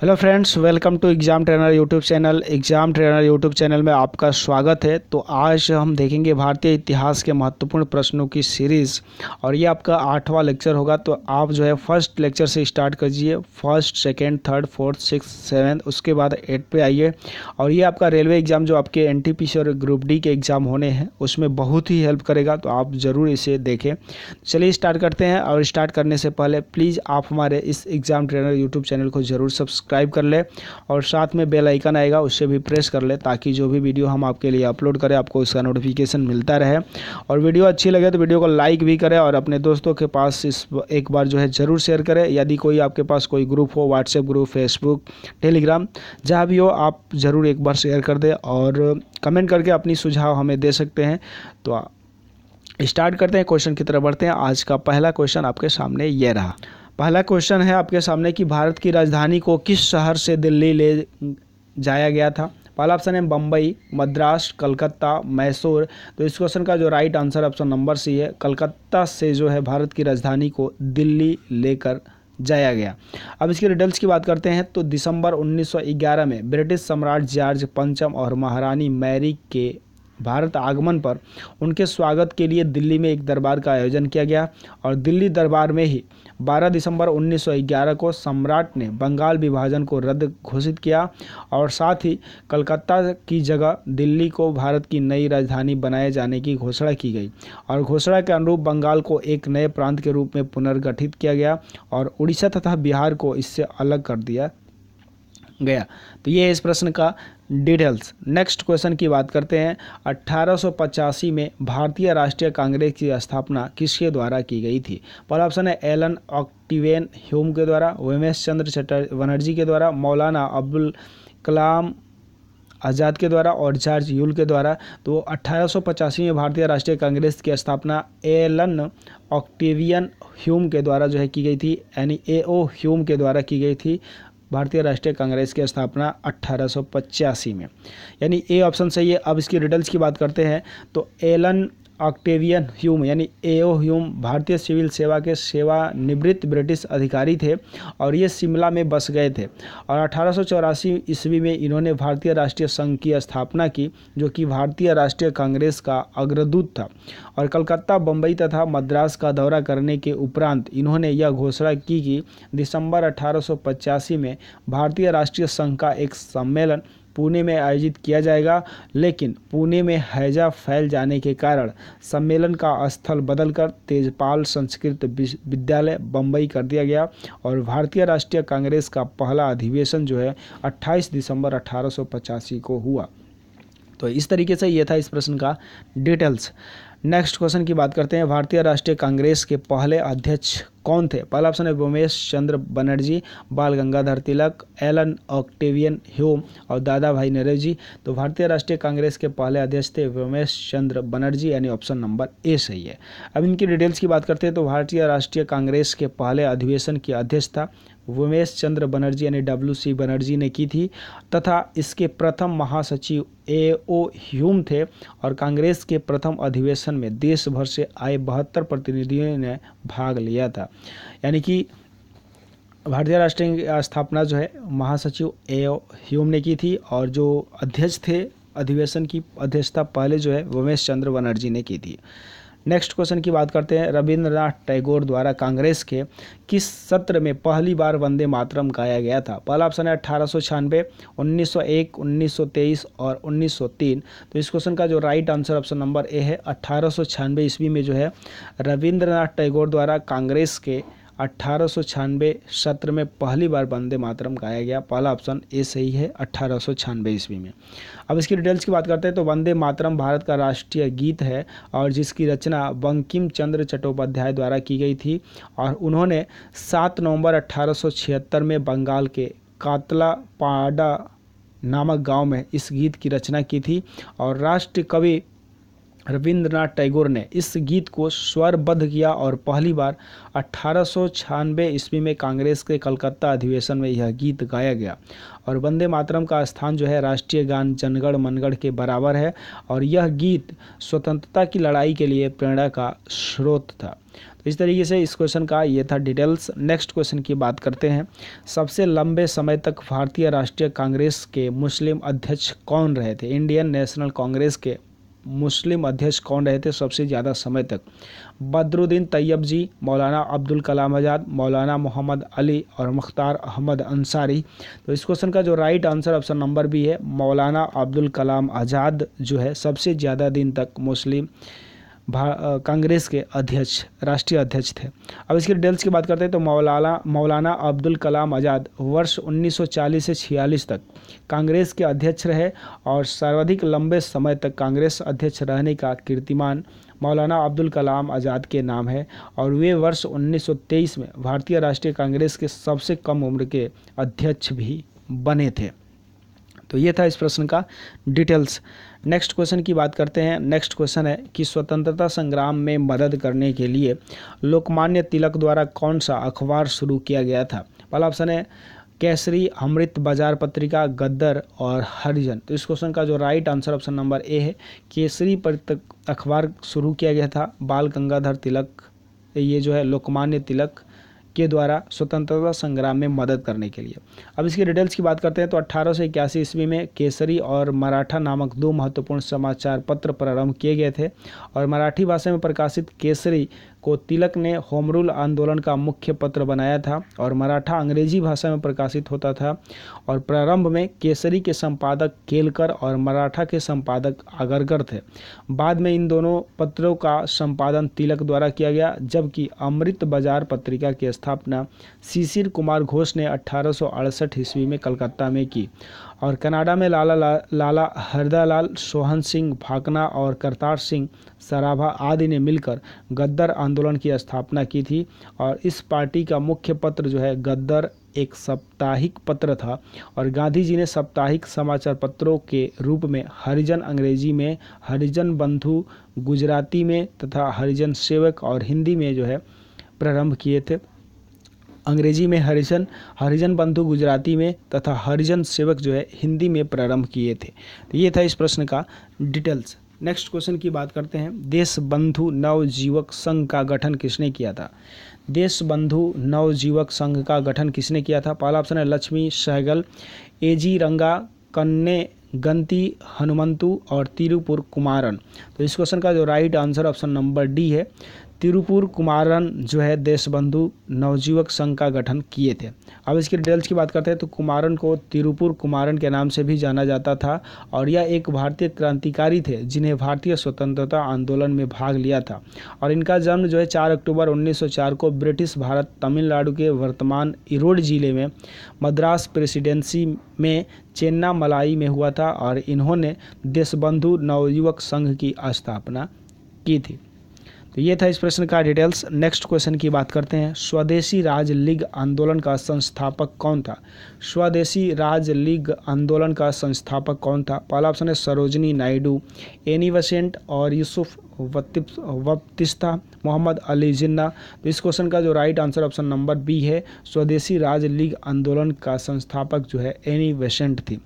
hello friends welcome to exam trainer YouTube channel exam trainer YouTube channel में आपका स्वागत है तो आज हम देखेंगे भारतीय इतिहास के महत्वपूर्ण प्रश्नों की सीरीज़ और ये आपका आठवां लेक्चर होगा तो आप जो है फर्स्ट लेक्चर से स्टार्ट करिए first second third fourth six seventh उसके बाद एट पे आइए और ये आपका रेलवे एग्ज़ाम जो आपके एन और ग्रुप डी के एग्ज़ाम होने हैं उसमें बहुत ही हेल्प करेगा तो आप ज़रूर इसे देखें चलिए स्टार्ट करते हैं और स्टार्ट करने से पहले प्लीज़ आप हमारे इस एग्ज़ाम ट्रेनर यूट्यूब चैनल को ज़रूर सब्सक्राइब सब्सक्राइब कर ले और साथ में बेल आइकन आएगा उससे भी प्रेस कर ले ताकि जो भी वीडियो हम आपके लिए अपलोड करें आपको उसका नोटिफिकेशन मिलता रहे और वीडियो अच्छी लगे तो वीडियो को लाइक भी करें और अपने दोस्तों के पास इस एक बार जो है ज़रूर शेयर करें यदि कोई आपके पास कोई ग्रुप हो व्हाट्सएप ग्रुप फेसबुक टेलीग्राम जहाँ भी हो आप ज़रूर एक बार शेयर कर दें और कमेंट करके अपनी सुझाव हमें दे सकते हैं तो स्टार्ट करते हैं क्वेश्चन की तरफ बढ़ते हैं आज का पहला क्वेश्चन आपके सामने ये रहा पहला क्वेश्चन है आपके सामने कि भारत की राजधानी को किस शहर से दिल्ली ले जाया गया था पहला ऑप्शन है बम्बई मद्रास कलकत्ता मैसूर तो इस क्वेश्चन का जो right answer option number C है कलकत्ता से जो है भारत की राजधानी को दिल्ली लेकर जाया गया अब इसके रिडल्स की बात करते हैं तो दिसंबर 1911 में ब्रिटिश सम्राट जॉर्ज पंचम और महारानी मैरी के भारत आगमन पर उनके स्वागत के लिए दिल्ली में एक दरबार का आयोजन किया गया और दिल्ली दरबार में ही 12 दिसंबर 1911 को सम्राट ने बंगाल विभाजन को रद्द घोषित किया और साथ ही कलकत्ता की जगह दिल्ली को भारत की नई राजधानी बनाए जाने की घोषणा की गई और घोषणा के अनुरूप बंगाल को एक नए प्रांत के रूप में पुनर्गठित किया गया और उड़ीसा तथा बिहार को इससे अलग कर दिया गया तो ये इस प्रश्न का डिटेल्स नेक्स्ट क्वेश्चन की बात करते हैं अट्ठारह में भारतीय राष्ट्रीय कांग्रेस की स्थापना किसके द्वारा की गई थी पहला ऑप्शन है एलन ऑक्टिवेन ह्यूम के द्वारा वेमेश चंद्र बनर्जी के द्वारा मौलाना अब्दुल कलाम आज़ाद के द्वारा और जॉर्ज यूल के द्वारा तो अट्ठारह में भारतीय राष्ट्रीय कांग्रेस की स्थापना एलन ऑक्टिवियन ह्यूम के द्वारा जो है की गई थी यानी ए ओ ह्यूम के द्वारा की गई थी भारतीय राष्ट्रीय कांग्रेस की स्थापना अट्ठारह में यानी ए ऑप्शन सही है अब इसकी रिडल्स की बात करते हैं तो एलन ऑक्टेवियन ह्यूम यानी एओ ह्यूम भारतीय सिविल सेवा के सेवानिवृत्त ब्रिटिश अधिकारी थे और ये शिमला में बस गए थे और अठारह ईस्वी में इन्होंने भारतीय राष्ट्रीय संघ की स्थापना की जो कि भारतीय राष्ट्रीय कांग्रेस का अग्रदूत था और कलकत्ता बम्बई तथा मद्रास का दौरा करने के उपरांत इन्होंने यह घोषणा की कि दिसंबर अठारह में भारतीय राष्ट्रीय संघ का एक सम्मेलन पुणे में आयोजित किया जाएगा लेकिन पुणे में हैजा फैल जाने के कारण सम्मेलन का स्थल बदलकर तेजपाल संस्कृत विद्यालय बम्बई कर दिया गया और भारतीय राष्ट्रीय कांग्रेस का पहला अधिवेशन जो है 28 दिसंबर अठारह को हुआ तो इस तरीके से ये था इस प्रश्न का डिटेल्स नेक्स्ट क्वेश्चन की बात करते हैं भारतीय राष्ट्रीय कांग्रेस के पहले अध्यक्ष कौन थे पहला ऑप्शन है Bhumesh Chandra Banerjee Bal Gangadhar Tilak Allan Octavian Hume और दादा भाई नेहरू जी तो भारतीय राष्ट्रीय कांग्रेस के पहले अध्यक्ष थे भूमेश चंद्र बनर्जी यानी ऑप्शन नंबर ए सही है अब इनकी डिटेल्स की बात करते हैं तो भारतीय राष्ट्रीय कांग्रेस के पहले अधिवेशन की अध्यक्ष था उमेश चंद्र बनर्जी यानी डब्ल्यू सी बनर्जी ने की थी तथा इसके प्रथम महासचिव ए ओ ह्यूम थे और कांग्रेस के प्रथम अधिवेशन में देश भर से आए बहत्तर प्रतिनिधियों ने भाग लिया था यानी कि भारतीय राष्ट्रीय स्थापना जो है महासचिव ए ओ ह्यूम ने की थी और जो अध्यक्ष थे अधिवेशन की अध्यक्षता पहले जो है उमेश चंद्र बनर्जी ने की थी नेक्स्ट क्वेश्चन की बात करते हैं रविंद्रनाथ टैगोर द्वारा कांग्रेस के किस सत्र में पहली बार वंदे मातरम गाया गया था पहला ऑप्शन है अट्ठारह सौ छियानवे उन्नीस सौ एक उन्नीस सौ तेईस और उन्नीस सौ तीन तो इस क्वेश्चन का जो right answer option number A है अट्ठारह सौ ईस्वी में जो है रविंद्रनाथ टैगोर द्वारा कांग्रेस के अट्ठारह सौ सत्र में पहली बार वंदे मातरम गाया गया पहला ऑप्शन ए सही है अट्ठारह सौ ईस्वी में अब इसकी डिटेल्स की बात करते हैं तो वंदे मातरम भारत का राष्ट्रीय गीत है और जिसकी रचना बंकिम चंद्र चट्टोपाध्याय द्वारा की गई थी और उन्होंने सात नवंबर अट्ठारह में बंगाल के कातला पाडा नामक गांव में इस गीत की रचना की थी और राष्ट्र कवि रविंद्रनाथ टैगोर ने इस गीत को स्वरबद्ध किया और पहली बार अट्ठारह ईस्वी में कांग्रेस के कलकत्ता अधिवेशन में यह गीत गाया गया और वंदे मातरम का स्थान जो है राष्ट्रीय गान जनगण मनगढ़ के बराबर है और यह गीत स्वतंत्रता की लड़ाई के लिए प्रेरणा का स्रोत था तो इस तरीके से इस क्वेश्चन का ये था डिटेल्स नेक्स्ट क्वेश्चन की बात करते हैं सबसे लंबे समय तक भारतीय राष्ट्रीय कांग्रेस के मुस्लिम अध्यक्ष कौन रहे थे इंडियन नेशनल कांग्रेस के मुस्लिम अध्यक्ष कौन रहे थे सबसे ज़्यादा समय तक बद्रुद्दीन तैयब जी मौलाना अब्दुल कलाम आज़ाद मौलाना मोहम्मद अली और मुख्तार अहमद अंसारी तो इस क्वेश्चन का जो राइट आंसर ऑप्शन नंबर भी है मौलाना अब्दुल कलाम आज़ाद जो है सबसे ज़्यादा दिन तक मुस्लिम कांग्रेस के अध्यक्ष राष्ट्रीय अध्यक्ष थे अब इसके डिटेल्स की बात करते हैं तो मौलाना मौलाना अब्दुल कलाम आज़ाद वर्ष 1940 से 46 तक कांग्रेस के अध्यक्ष रहे और सर्वाधिक लंबे समय तक कांग्रेस अध्यक्ष रहने का कीर्तिमान मौलाना अब्दुल कलाम आज़ाद के नाम है और वे वर्ष 1923 में भारतीय राष्ट्रीय कांग्रेस के सबसे कम उम्र के अध्यक्ष भी बने थे तो ये था इस प्रश्न का डिटेल्स नेक्स्ट क्वेश्चन की बात करते हैं नेक्स्ट क्वेश्चन है कि स्वतंत्रता संग्राम में मदद करने के लिए लोकमान्य तिलक द्वारा कौन सा अखबार शुरू किया गया था पहला ऑप्शन है केसरी अमृत बाजार पत्रिका गद्दर और हरिजन तो इस क्वेश्चन का जो right answer option number A है केसरी पत्र अखबार शुरू किया गया था बाल गंगाधर तिलक ये जो है लोकमान्य तिलक के द्वारा स्वतंत्रता संग्राम में मदद करने के लिए अब इसकी डिटेल्स की बात करते हैं तो अट्ठारह सौ इक्यासी ईस्वी में केसरी और मराठा नामक दो महत्वपूर्ण समाचार पत्र प्रारंभ किए गए थे और मराठी भाषा में प्रकाशित केसरी को तिलक ने होमरूल आंदोलन का मुख्य पत्र बनाया था और मराठा अंग्रेजी भाषा में प्रकाशित होता था और प्रारंभ में केसरी के संपादक केलकर और मराठा के संपादक आगरकर थे बाद में इन दोनों पत्रों का संपादन तिलक द्वारा किया गया जबकि अमृत बाजार पत्रिका की स्थापना शिशिर कुमार घोष ने अठारह ईस्वी में कलकत्ता में की और कनाडा में लाला ला, लाला हरदालाल सोहन सिंह फाकना और करतार सिंह सराभा आदि ने मिलकर गद्दर आंदोलन की स्थापना की थी और इस पार्टी का मुख्य पत्र जो है गद्दर एक साप्ताहिक पत्र था और गांधी जी ने साप्ताहिक समाचार पत्रों के रूप में हरिजन अंग्रेजी में हरिजन बंधु गुजराती में तथा हरिजन सेवक और हिंदी में जो है प्रारंभ किए थे अंग्रेजी में हरिजन हरिजन बंधु गुजराती में तथा हरिजन सेवक जो है हिंदी में प्रारंभ किए थे तो ये था इस प्रश्न का डिटेल्स नेक्स्ट क्वेश्चन की बात करते हैं देश बंधु नवजीवक संघ का गठन किसने किया था देश बंधु नवजीवक संघ का गठन किसने किया था पहला ऑप्शन है लक्ष्मी सहगल ए जी रंगा कन्ने गंती हनुमंतु और तिरुपुर कुमारन तो इस क्वेश्चन का जो right answer option number D है तिरुपुर कुमारन जो है देशबंधु नवजीवक संघ का गठन किए थे अब इसके डिटेल्स की बात करते हैं तो कुमारन को तिरुपुर कुमारन के नाम से भी जाना जाता था और यह एक भारतीय क्रांतिकारी थे जिन्हें भारतीय स्वतंत्रता आंदोलन में भाग लिया था और इनका जन्म जो है चार अक्टूबर 1904 को ब्रिटिश भारत तमिलनाडु के वर्तमान इरोड जिले में मद्रास प्रेसिडेंसी में चेन्नामलाई में हुआ था और इन्होंने देशबंधु नवयुवक संघ की स्थापना की थी तो ये था इस प्रश्न का डिटेल्स नेक्स्ट क्वेश्चन की बात करते हैं स्वदेशी राज लीग आंदोलन का संस्थापक कौन था स्वदेशी राज लीग आंदोलन का संस्थापक कौन था पहला ऑप्शन है सरोजनी नायडू एनी वसेंट और यूसुफ वप्तिस्ता मोहम्मद अली जिन्ना तो इस क्वेश्चन का जो right answer option number B है स्वदेशी राज लीग आंदोलन का संस्थापक जो है एनी वेसेंट थी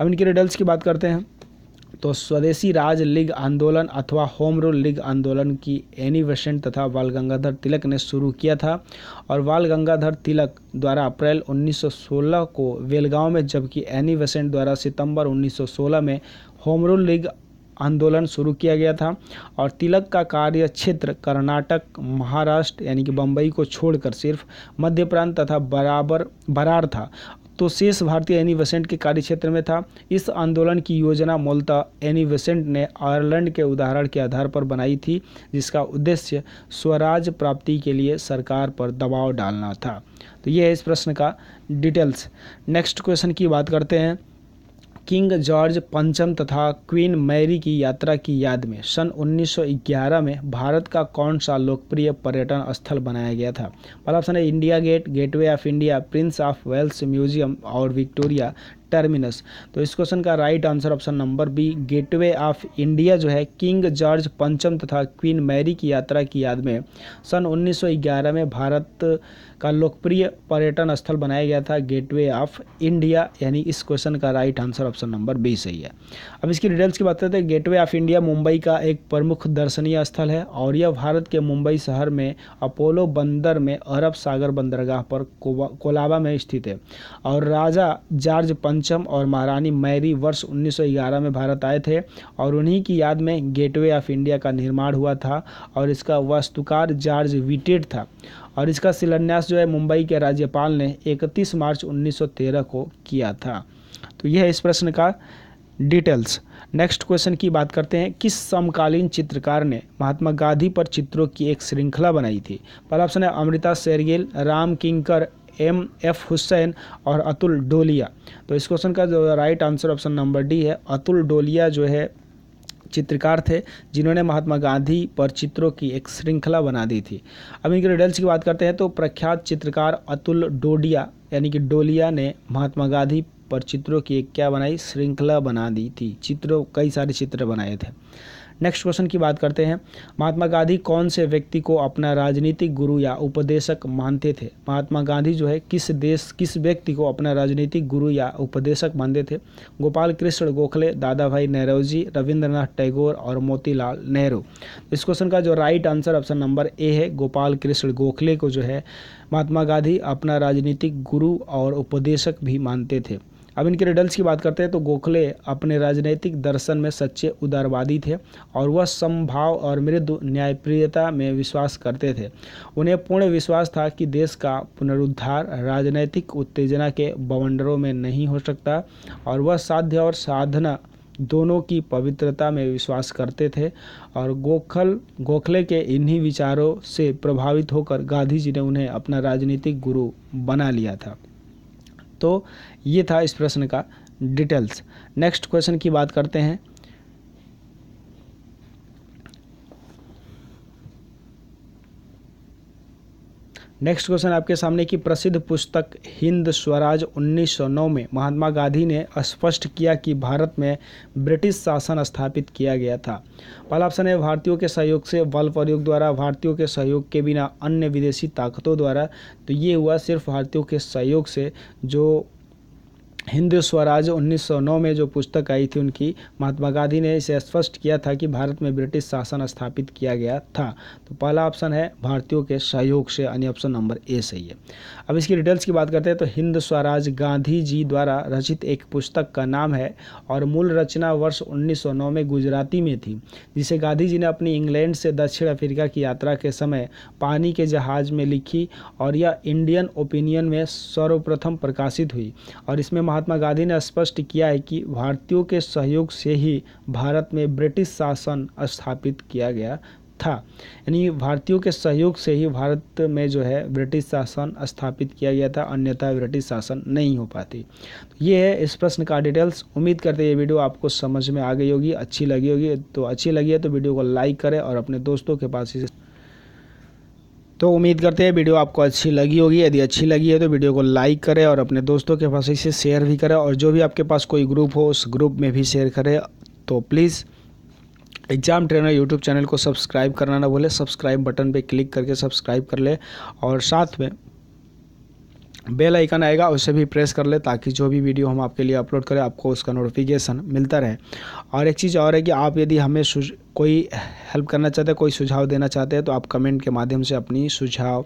अब इनके रिडल्स की बात करते हैं तो स्वदेशी राज लीग आंदोलन अथवा होम रूल लीग आंदोलन की एनी तथा बाल गंगाधर तिलक ने शुरू किया था और बाल गंगाधर तिलक द्वारा अप्रैल 1916 को बेलगांव में जबकि एनी बेसेंट द्वारा सितंबर 1916 में होम रूल लीग आंदोलन शुरू किया गया था और तिलक का कार्य क्षेत्र कर्नाटक महाराष्ट्र यानी कि बम्बई को छोड़कर सिर्फ मध्य प्रांत तथा बराबर बरार था तो शेष भारतीय एनी वेसेंट के कार्यक्षेत्र में था इस आंदोलन की योजना मूलतः एनी वेसेंट ने आयरलैंड के उदाहरण के आधार पर बनाई थी जिसका उद्देश्य स्वराज प्राप्ति के लिए सरकार पर दबाव डालना था तो ये है इस प्रश्न का डिटेल्स नेक्स्ट क्वेश्चन की बात करते हैं किंग जॉर्ज पंचम तथा क्वीन मैरी की यात्रा की याद में सन 1911 में भारत का कौन सा लोकप्रिय पर्यटन स्थल बनाया गया था पहला ऑप्शन है India gate gateway of India prince of Wales museum और विक्टोरिया टर्मिनस तो इस क्वेश्चन का right answer option number B gateway of India जो है किंग जॉर्ज पंचम तथा क्वीन मैरी की यात्रा की याद में सन 1911 में भारत का लोकप्रिय पर्यटन स्थल बनाया गया था गेटवे ऑफ इंडिया यानी इस क्वेश्चन का right answer option number B सही है अब इसकी डिटेल्स की बात करते हैं गेटवे ऑफ इंडिया मुंबई का एक प्रमुख दर्शनीय स्थल है और यह भारत के मुंबई शहर में अपोलो बंदर में अरब सागर बंदरगाह पर कोलाबा में स्थित है और राजा जॉर्ज पंच पंचम और महारानी मैरी वर्ष 1911 में भारत आए थे और उन्हीं की याद में गेटवे ऑफ इंडिया का निर्माण हुआ था और इसका वास्तुकार जॉर्ज विटेड था और इसका शिलान्यास जो है मुंबई के राज्यपाल ने 31 मार्च 1913 को किया था तो यह इस प्रश्न का डिटेल्स नेक्स्ट क्वेश्चन की बात करते हैं किस समकालीन चित्रकार ने महात्मा गांधी पर चित्रों की एक श्रृंखला बनाई थी पहला ऑप्शन है अमृता शेरगिल राम किंकर एम एफ हुसैन और अतुल डोलिया तो इस क्वेश्चन का जो right answer option number D है अतुल डोलिया जो है चित्रकार थे जिन्होंने महात्मा गांधी पर चित्रों की एक श्रृंखला बना दी थी अब इनके रिडल्स की बात करते हैं तो प्रख्यात चित्रकार अतुल डोडिया यानी कि डोलिया ने महात्मा गांधी पर चित्रों की एक क्या बनाई श्रृंखला बना दी थी चित्रों कई सारे चित्र बनाए थे नेक्स्ट क्वेश्चन की बात करते हैं महात्मा गांधी कौन से व्यक्ति को अपना राजनीतिक गुरु या उपदेशक मानते थे महात्मा गांधी जो है किस देश किस व्यक्ति को अपना राजनीतिक गुरु या उपदेशक मानते थे गोपाल कृष्ण गोखले दादा भाई नेहरू जी रविंद्रनाथ टैगोर और मोतीलाल नेहरू इस क्वेश्चन का जो right answer option number A है गोपाल कृष्ण गोखले को जो है महात्मा गांधी अपना राजनीतिक गुरु और उपदेशक भी मानते थे अब इनके रिडल्स की बात करते हैं तो गोखले अपने राजनीतिक दर्शन में सच्चे उदारवादी थे और वह समभाव और मृदु न्यायप्रियता में विश्वास करते थे उन्हें पूर्ण विश्वास था कि देश का पुनरुद्धार राजनैतिक उत्तेजना के बवंडरों में नहीं हो सकता और वह साध्य और साधना दोनों की पवित्रता में विश्वास करते थे और गोखल गोखले के इन्हीं विचारों से प्रभावित होकर गांधी जी ने उन्हें अपना राजनीतिक गुरु बना लिया था तो ये था इस प्रश्न का डिटेल्स नेक्स्ट क्वेश्चन की बात करते हैं नेक्स्ट क्वेश्चन आपके सामने की प्रसिद्ध पुस्तक हिंद स्वराज 1909 में महात्मा गांधी ने स्पष्ट किया कि भारत में ब्रिटिश शासन स्थापित किया गया था पहला ऑप्शन है भारतीयों के सहयोग से बल प्रयोग द्वारा भारतीयों के सहयोग के बिना अन्य विदेशी ताकतों द्वारा तो ये हुआ सिर्फ भारतीयों के सहयोग से जो हिंदू स्वराज 1909 में जो पुस्तक आई थी उनकी महात्मा गांधी ने इसे स्पष्ट किया था कि भारत में ब्रिटिश शासन स्थापित किया गया था तो पहला ऑप्शन है भारतीयों के सहयोग से यानी ऑप्शन नंबर ए सही है अब इसकी डिटेल्स की बात करते हैं तो हिंद स्वराज गांधी जी द्वारा रचित एक पुस्तक का नाम है और मूल रचना वर्ष उन्नीस में गुजराती में थी जिसे गांधी जी ने अपनी इंग्लैंड से दक्षिण अफ्रीका की यात्रा के समय पानी के जहाज में लिखी और यह इंडियन ओपिनियन में सर्वप्रथम प्रकाशित हुई और इसमें महात्मा गांधी ने स्पष्ट किया है कि भारतीयों के सहयोग से ही भारत में ब्रिटिश शासन स्थापित किया गया था यानी भारतीयों के सहयोग से ही भारत में जो है ब्रिटिश शासन स्थापित किया गया था अन्यथा ब्रिटिश शासन नहीं हो पाती तो ये है इस प्रश्न का डिटेल्स उम्मीद करते हैं ये वीडियो आपको समझ में आ गई होगी अच्छी लगी होगी तो अच्छी लगी है तो वीडियो को लाइक करें और अपने दोस्तों के पास इसे तो उम्मीद करते हैं वीडियो आपको अच्छी लगी होगी यदि अच्छी लगी है तो वीडियो को लाइक करें और अपने दोस्तों के पास इसे शेयर भी करें और जो भी आपके पास कोई ग्रुप हो उस ग्रुप में भी शेयर करें तो please exam trainer YouTube channel को सब्सक्राइब करना ना भूलें सब्सक्राइब बटन पे क्लिक करके सब्सक्राइब कर ले और साथ में बेल आइकन आएगा उसे भी प्रेस कर ले ताकि जो भी वीडियो हम आपके लिए अपलोड करें आपको उसका नोटिफिकेशन मिलता रहे और एक चीज़ और है कि आप यदि हमें कोई हेल्प करना चाहते हैं कोई सुझाव देना चाहते हैं तो आप कमेंट के माध्यम से अपनी सुझाव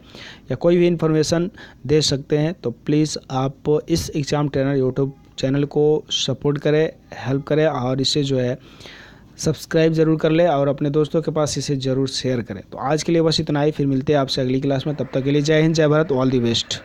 या कोई भी इन्फॉर्मेशन दे सकते हैं तो प्लीज़ आप इस एग्ज़ाम ट्रेनर यूट्यूब चैनल को सपोर्ट करें हेल्प करें और इसे जो है सब्सक्राइब ज़रूर कर लें और अपने दोस्तों के पास इसे ज़रूर शेयर करें तो आज के लिए बस इतना ही फिर मिलते हैं आपसे अगली क्लास में तब तक के लिए जय हिंद जय भारत ऑल दी बेस्ट